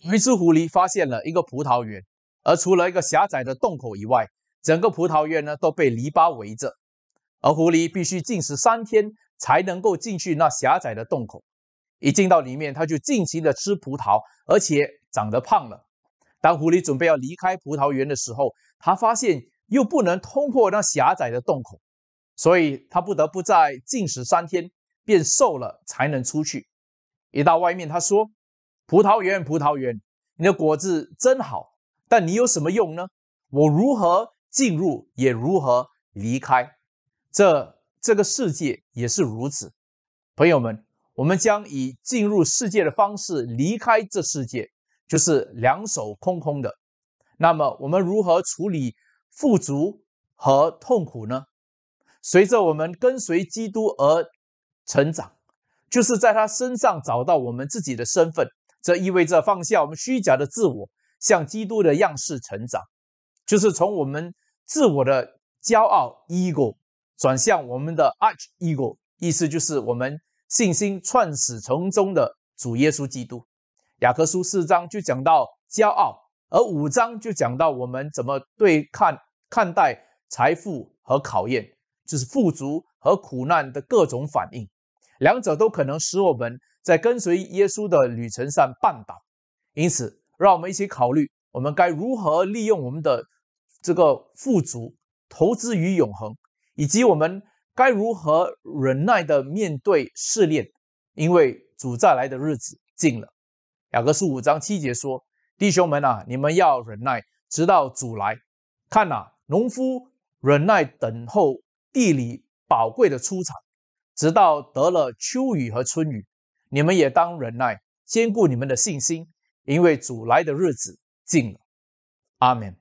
有一只狐狸发现了一个葡萄园，而除了一个狭窄的洞口以外，整个葡萄园呢都被篱笆围着。而狐狸必须进食三天才能够进去那狭窄的洞口。一进到里面，它就尽情的吃葡萄，而且长得胖了。当狐狸准备要离开葡萄园的时候，它发现又不能通过那狭窄的洞口，所以它不得不再进食三天，变瘦了才能出去。一到外面，他说。葡萄园，葡萄园，你的果子真好，但你有什么用呢？我如何进入，也如何离开，这这个世界也是如此。朋友们，我们将以进入世界的方式离开这世界，就是两手空空的。那么，我们如何处理富足和痛苦呢？随着我们跟随基督而成长，就是在他身上找到我们自己的身份。这意味着放下我们虚假的自我，向基督的样式成长，就是从我们自我的骄傲 （ego） 转向我们的 arch e g o 意思就是我们信心创始成中的主耶稣基督。雅各书四章就讲到骄傲，而五章就讲到我们怎么对看看待财富和考验，就是富足和苦难的各种反应，两者都可能使我们。在跟随耶稣的旅程上绊倒，因此，让我们一起考虑，我们该如何利用我们的这个富足投资于永恒，以及我们该如何忍耐的面对试炼，因为主再来的日子近了。雅各书五章七节说：“弟兄们啊，你们要忍耐，直到主来。看啊，农夫忍耐等候地里宝贵的出产，直到得了秋雨和春雨。”你们也当忍耐，兼顾你们的信心，因为主来的日子近了。阿门。